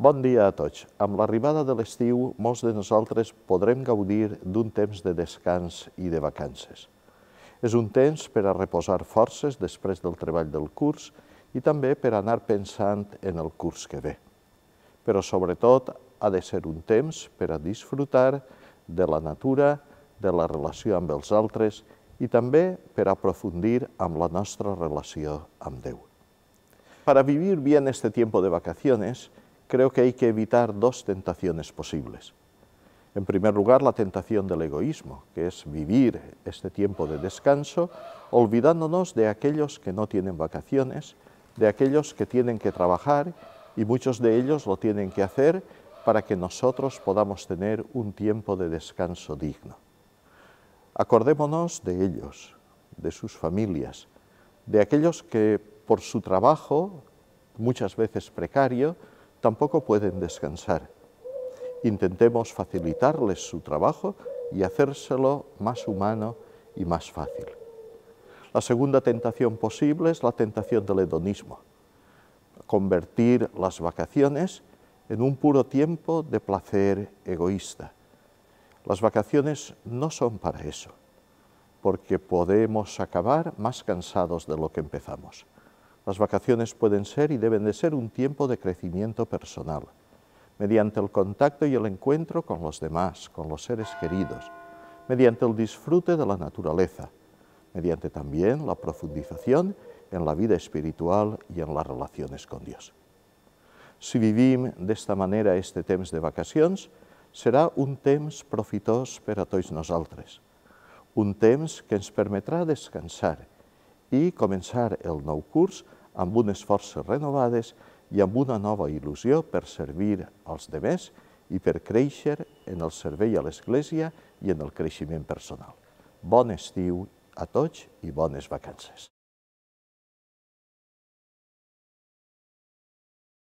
Bon dia a tots. Amb l'arribada de l'estiu, molts de nosaltres podrem gaudir d'un temps de descans i de vacances. És un temps per a reposar forces després del treball del curs i també per anar pensant en el curs que ve. Però sobretot ha de ser un temps per a disfrutar de la natura, de la relació amb els altres i també per aprofundir amb la nostra relació amb Déu. Per a vivir bien este tiempo de vacaciones, creo que hay que evitar dos tentaciones posibles. En primer lugar, la tentación del egoísmo, que es vivir este tiempo de descanso olvidándonos de aquellos que no tienen vacaciones, de aquellos que tienen que trabajar y muchos de ellos lo tienen que hacer para que nosotros podamos tener un tiempo de descanso digno. Acordémonos de ellos, de sus familias, de aquellos que por su trabajo, muchas veces precario, tampoco pueden descansar. Intentemos facilitarles su trabajo y hacérselo más humano y más fácil. La segunda tentación posible es la tentación del hedonismo, convertir las vacaciones en un puro tiempo de placer egoísta. Las vacaciones no son para eso, porque podemos acabar más cansados de lo que empezamos. Las vacaciones pueden ser y deben de ser un tiempo de crecimiento personal, mediante el contacto y el encuentro con los demás, con los seres queridos, mediante el disfrute de la naturaleza, mediante también la profundización en la vida espiritual y en las relaciones con Dios. Si vivimos de esta manera este temps de vacaciones será un temps profitós para todos nosotros, un temps que nos permitirá descansar y comenzar el no curs amb unes forces renovades i amb una nova il·lusió per servir als demés i per créixer en el servei a l'Església i en el creixement personal. Bon estiu a tots i bones vacances.